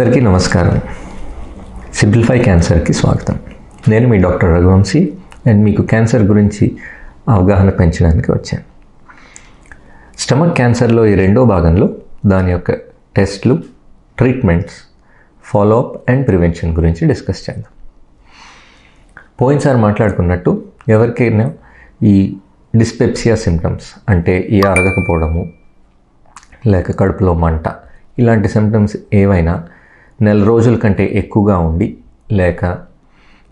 అందరికీ నమస్కారం సింప్లిఫై క్యాన్సర్కి స్వాగతం నేను మీ డాక్టర్ రఘువంశీ అండ్ మీకు క్యాన్సర్ గురించి అవగాహన పెంచడానికి వచ్చాను స్టమక్ క్యాన్సర్లో ఈ రెండో భాగంలో దాని యొక్క టెస్ట్లు ట్రీట్మెంట్స్ ఫాలోఅప్ అండ్ ప్రివెన్షన్ గురించి డిస్కస్ చేద్దాం పోయినసారి మాట్లాడుకున్నట్టు ఎవరికైనా ఈ డిస్పెప్సియా సిమ్టమ్స్ అంటే ఈ అరగకపోవడము లేక కడుపులో మంట ఇలాంటి సిమ్టమ్స్ ఏవైనా నెల రోజుల కంటే ఎక్కువగా ఉండి లేక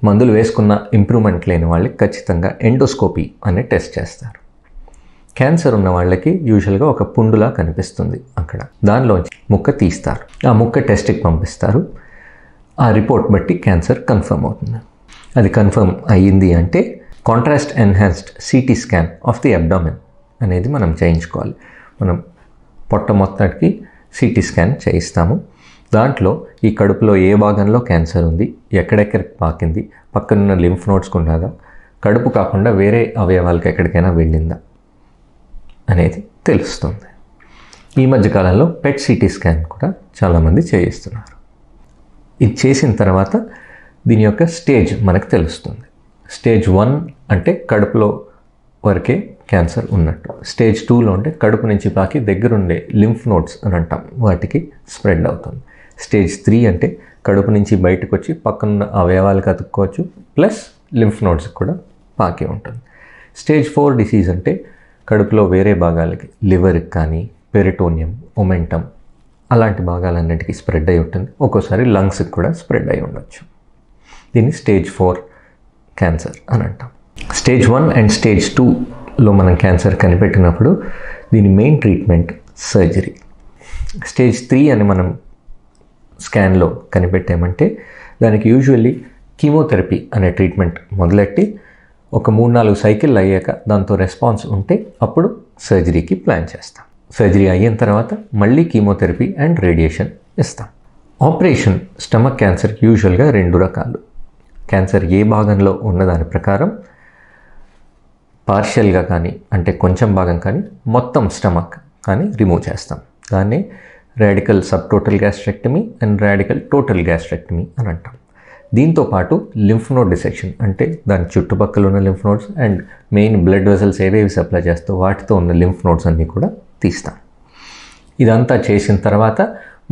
మందులు వేసుకున్న ఇంప్రూవ్మెంట్ లేని వాళ్ళకి ఖచ్చితంగా ఎండోస్కోపీ అనే టెస్ట్ చేస్తారు క్యాన్సర్ ఉన్న వాళ్ళకి యూజువల్గా ఒక పుండులా కనిపిస్తుంది అక్కడ దానిలోంచి ముక్క తీస్తారు ఆ ముక్క టెస్ట్కి పంపిస్తారు ఆ రిపోర్ట్ బట్టి క్యాన్సర్ కన్ఫర్మ్ అవుతుంది అది కన్ఫర్మ్ అయ్యింది అంటే contrast enhanced CT scan of the abdomen అనేది మనం చేయించుకోవాలి మనం పొట్ట మొత్తానికి సిటీ స్కాన్ చేయిస్తాము దాంట్లో ఈ కడుపులో ఏ భాగంలో క్యాన్సర్ ఉంది ఎక్కడెక్కడికి పాకింది పక్కనున్న లింఫ్ నోట్స్కి ఉన్నదా కడుపు కాకుండా వేరే అవయవాలకు ఎక్కడికైనా వెళ్ళిందా అనేది తెలుస్తుంది ఈ మధ్యకాలంలో పెట్ సిటీ స్కాన్ కూడా చాలామంది చేయిస్తున్నారు ఇది చేసిన తర్వాత దీని యొక్క స్టేజ్ మనకు తెలుస్తుంది స్టేజ్ వన్ అంటే కడుపులో వరకే క్యాన్సర్ ఉన్నట్టు స్టేజ్ టూలో ఉంటే కడుపు నుంచి పాకి దగ్గరుండే లింఫ్ నోట్స్ అని అంటాం వాటికి స్ప్రెడ్ అవుతుంది స్టేజ్ త్రీ అంటే కడుపు నుంచి బయటకు వచ్చి పక్కనున్న అవయవాలు అతుక్కోవచ్చు ప్లస్ లింఫ్ నోడ్స్కి కూడా పాకి ఉంటుంది స్టేజ్ ఫోర్ డిసీజ్ అంటే కడుపులో వేరే భాగాలకి లివర్కి కానీ పెరిటోనియం ఒమెంటమ్ అలాంటి భాగాలన్నింటికీ స్ప్రెడ్ అయి ఉంటుంది ఒక్కోసారి లంగ్స్కి కూడా స్ప్రెడ్ అయి ఉండొచ్చు దీన్ని స్టేజ్ ఫోర్ క్యాన్సర్ అని అంటాం స్టేజ్ వన్ అండ్ స్టేజ్ టూలో మనం క్యాన్సర్ కనిపెట్టినప్పుడు దీని main treatment surgery stage three అని మనం స్కాన్లో కనిపెట్టామంటే దానికి యూజువల్లీ కీమోథెరపీ అనే ట్రీట్మెంట్ మొదలెట్టి ఒక మూడు నాలుగు సైకిళ్ళు అయ్యాక దాంతో రెస్పాన్స్ ఉంటే అప్పుడు సర్జరీకి ప్లాన్ చేస్తాం సర్జరీ అయిన తర్వాత మళ్ళీ కీమోథెరపీ అండ్ రేడియేషన్ ఇస్తాం ఆపరేషన్ స్టమక్ క్యాన్సర్ యూజువల్గా రెండు రకాలు క్యాన్సర్ ఏ భాగంలో ఉన్నదాని ప్రకారం పార్షియల్గా కానీ అంటే కొంచెం భాగం కానీ మొత్తం స్టమక్ కానీ రిమూవ్ చేస్తాం దాన్ని radical subtotal gastrectomy and radical total gastrectomy అని అంటాం దీంతో పాటు లింఫ్ నోడ్ డిసెక్షన్ అంటే దాని చుట్టుపక్కల ఉన్న lymph nodes and main blood vessels ఏవేవి సప్లై చేస్తూ వాటితో ఉన్న లింఫ్ నోడ్స్ అన్నీ కూడా తీస్తాం ఇదంతా చేసిన తర్వాత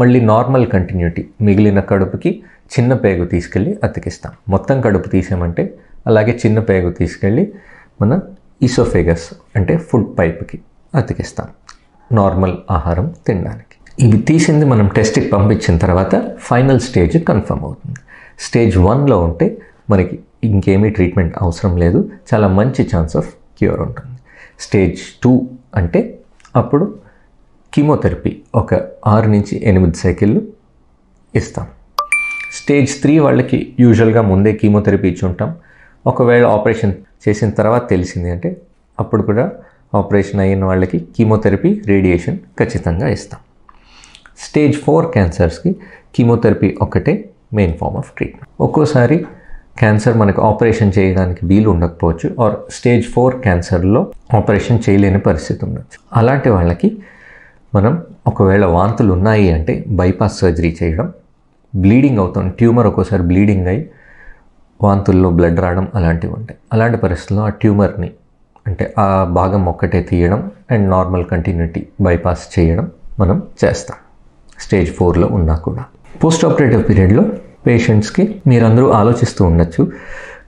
మళ్ళీ నార్మల్ కంటిన్యూటీ మిగిలిన కడుపుకి చిన్న పేగు తీసుకెళ్ళి అతికిస్తాం మొత్తం కడుపు తీసామంటే అలాగే చిన్న పేగు తీసుకెళ్ళి మన ఈసోఫేగస్ అంటే ఫుడ్ పైప్కి అతికిస్తాం నార్మల్ ఆహారం తినడానికి ఇవి తీసింది మనం టెస్ట్కి పంపించిన తర్వాత ఫైనల్ స్టేజ్ కన్ఫర్మ్ అవుతుంది స్టేజ్ వన్లో ఉంటే మనకి ఇంకేమీ ట్రీట్మెంట్ అవసరం లేదు చాలా మంచి ఛాన్స్ ఆఫ్ క్యూర్ ఉంటుంది స్టేజ్ టూ అంటే అప్పుడు కీమోథెరపీ ఒక ఆరు నుంచి ఎనిమిది సైకిళ్ళు ఇస్తాం స్టేజ్ త్రీ వాళ్ళకి యూజువల్గా ముందే కీమోథెరపీ ఇచ్చి ఉంటాం ఒకవేళ ఆపరేషన్ చేసిన తర్వాత తెలిసింది అంటే అప్పుడు కూడా ఆపరేషన్ అయిన వాళ్ళకి కీమోథెరపీ రేడియేషన్ ఖచ్చితంగా ఇస్తాం స్టేజ్ ఫోర్ క్యాన్సర్స్కి కీమోథెరపీ ఒక్కటే మెయిన్ ఫామ్ ఆఫ్ ట్రీట్మెంట్ ఒక్కోసారి క్యాన్సర్ మనకు ఆపరేషన్ చేయడానికి వీలు ఉండకపోవచ్చు ఆర్ స్టేజ్ ఫోర్ క్యాన్సర్లో ఆపరేషన్ చేయలేని పరిస్థితి ఉండొచ్చు అలాంటి వాళ్ళకి మనం ఒకవేళ వాంతులు ఉన్నాయి అంటే బైపాస్ సర్జరీ చేయడం బ్లీడింగ్ అవుతుంది ట్యూమర్ ఒక్కోసారి బ్లీడింగ్ అయ్యి వాంతుల్లో బ్లడ్ రావడం అలాంటివి ఉంటాయి అలాంటి పరిస్థితుల్లో ఆ ట్యూమర్ని అంటే ఆ భాగం ఒక్కటే తీయడం అండ్ నార్మల్ కంటిన్యూటీ బైపాస్ చేయడం మనం చేస్తాం స్టేజ్ ఫోర్లో ఉన్నా కూడా పోస్ట్ ఆపరేటివ్ పీరియడ్లో పేషెంట్స్కి మీరందరూ ఆలోచిస్తూ ఉండొచ్చు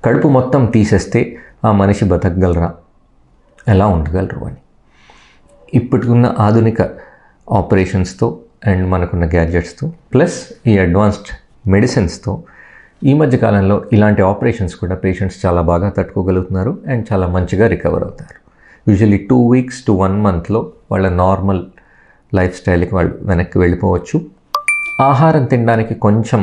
కడుపు మొత్తం తీసేస్తే ఆ మనిషి బతకగలరా ఎలా ఉండగలరు అని ఇప్పటికున్న ఆధునిక ఆపరేషన్స్తో అండ్ మనకున్న గ్యాడ్జెట్స్తో ప్లస్ ఈ అడ్వాన్స్డ్ మెడిసిన్స్తో ఈ మధ్య కాలంలో ఇలాంటి ఆపరేషన్స్ కూడా పేషెంట్స్ చాలా బాగా తట్టుకోగలుగుతున్నారు అండ్ చాలా మంచిగా రికవర్ అవుతారు usually two weeks to one మంత్లో వాళ్ళ నార్మల్ లైఫ్ స్టైల్కి వాళ్ళు వెనక్కి వెళ్ళిపోవచ్చు ఆహారం తినడానికి కొంచెం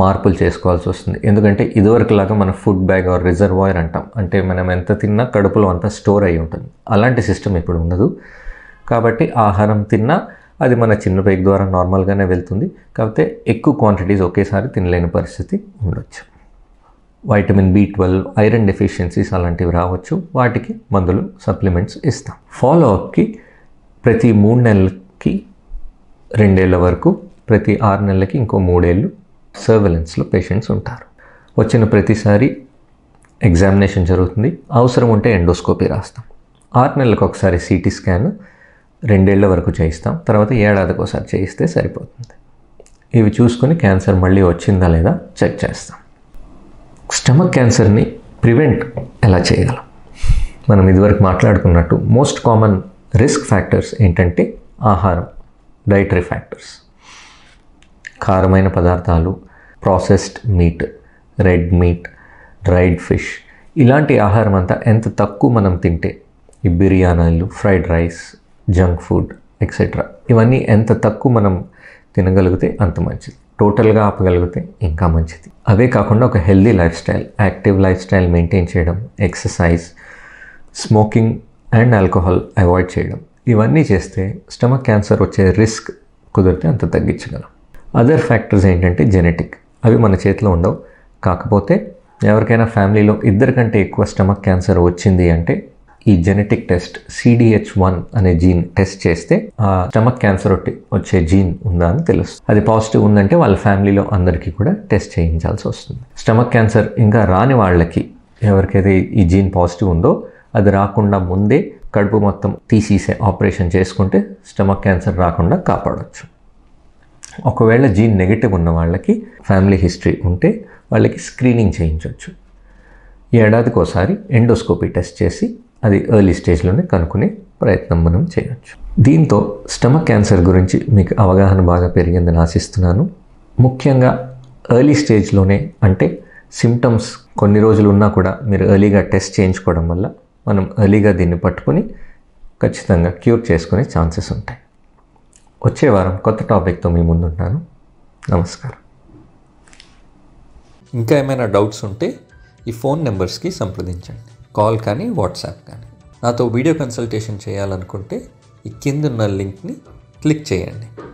మార్పులు చేసుకోవాల్సి వస్తుంది ఎందుకంటే ఇదివరకులాగా మన ఫుడ్ బ్యాగ్ ఆర్ రిజర్వాయర్ అంటాం అంటే మనం ఎంత తిన్నా కడుపులో అంతా స్టోర్ అయి ఉంటుంది అలాంటి సిస్టమ్ ఇప్పుడు ఉండదు కాబట్టి ఆహారం తిన్నా అది మన చిన్న బైక్ ద్వారా నార్మల్గానే వెళ్తుంది కాకపోతే ఎక్కువ క్వాంటిటీస్ ఒకేసారి తినలేని పరిస్థితి ఉండొచ్చు vitamin B twelve iron deficiencies అలాంటివి రావచ్చు వాటికి మందులు సప్లిమెంట్స్ ఇస్తాం ఫాలో అప్కి ప్రతి మూడు నెలలకు కి రెండేళ్ల వరకు ప్రతి ఆరు నెలలకి ఇంకో మూడేళ్ళు సర్వెలెన్స్లో పేషెంట్స్ ఉంటారు వచ్చిన ప్రతిసారి ఎగ్జామినేషన్ జరుగుతుంది అవసరం ఉంటే ఎండోస్కోపీ రాస్తాం ఆరు నెలలకు ఒకసారి సిటీ స్కాన్ రెండేళ్ల వరకు చేయిస్తాం తర్వాత ఏడాదికి ఒకసారి చేయిస్తే సరిపోతుంది ఇవి చూసుకొని క్యాన్సర్ మళ్ళీ వచ్చిందా లేదా చెక్ చేస్తాం స్టమక్ క్యాన్సర్ని ప్రివెంట్ ఎలా చేయగలం మనం ఇదివరకు మాట్లాడుకున్నట్టు మోస్ట్ కామన్ రిస్క్ ఫ్యాక్టర్స్ ఏంటంటే ఆహారం డైటరీ ఫ్యాక్టర్స్ కారమైన పదార్థాలు processed meat red meat dried fish ఇలాంటి ఆహారం అంతా ఎంత తక్కువ మనం తింటే ఈ బిర్యానీలు fried rice junk food etcetera ఇవన్నీ ఎంత తక్కువ మనం తినగలిగితే అంత మంచిది టోటల్గా ఆపగలిగితే ఇంకా మంచిది అవే కాకుండా ఒక healthy lifestyle active lifestyle maintain చేయడం exercise smoking and alcohol avoid చేయడం ఇవన్నీ చేస్తే స్టమక్ క్యాన్సర్ వచ్చే రిస్క్ కుదిరితే అంత తగ్గించగలం అదర్ ఫ్యాక్టర్స్ ఏంటంటే జెనెటిక్ అవి మన చేతిలో ఉండవు కాకపోతే ఎవరికైనా ఫ్యామిలీలో ఇద్దరికంటే ఎక్కువ స్టమక్ క్యాన్సర్ వచ్చింది అంటే ఈ జెనెటిక్ టెస్ట్ సిడిహెచ్ వన్ అనే జీన్ టెస్ట్ చేస్తే ఆ స్టమక్ క్యాన్సర్ వచ్చే జీన్ ఉందా అని తెలుస్తుంది అది పాజిటివ్ ఉందంటే వాళ్ళ ఫ్యామిలీలో అందరికీ కూడా టెస్ట్ చేయించాల్సి వస్తుంది స్టమక్ క్యాన్సర్ ఇంకా రాని వాళ్ళకి ఎవరికైతే ఈ జీన్ పాజిటివ్ ఉందో అది రాకుండా ముందే కడుపు మొత్తం తీసేసే ఆపరేషన్ చేసుకుంటే స్టమక్ క్యాన్సర్ రాకుండా కాపాడవచ్చు ఒకవేళ జీన్ నెగిటివ్ ఉన్న వాళ్ళకి ఫ్యామిలీ హిస్టరీ ఉంటే వాళ్ళకి స్క్రీనింగ్ చేయించవచ్చు ఏడాదికి ఒకసారి ఎండోస్కోపీ టెస్ట్ చేసి అది ఎర్లీ స్టేజ్లోనే కనుక్కునే ప్రయత్నం మనం చేయవచ్చు దీంతో స్టమక్ క్యాన్సర్ గురించి మీకు అవగాహన బాగా పెరిగిందని ఆశిస్తున్నాను ముఖ్యంగా ఎర్లీ స్టేజ్లోనే అంటే సిమ్టమ్స్ కొన్ని రోజులు ఉన్నా కూడా మీరు ఎర్లీగా టెస్ట్ చేయించుకోవడం వల్ల మనం ఎర్లీగా దీన్ని పట్టుకుని ఖచ్చితంగా క్యూర్ చేసుకునే ఛాన్సెస్ ఉంటాయి వచ్చే వారం కొత్త టాపిక్తో మీ ముందుంటాను నమస్కారం ఇంకా ఏమైనా డౌట్స్ ఉంటే ఈ ఫోన్ నెంబర్స్కి సంప్రదించండి కాల్ కానీ వాట్సాప్ కానీ నాతో వీడియో కన్సల్టేషన్ చేయాలనుకుంటే ఈ కిందన్న లింక్ని క్లిక్ చేయండి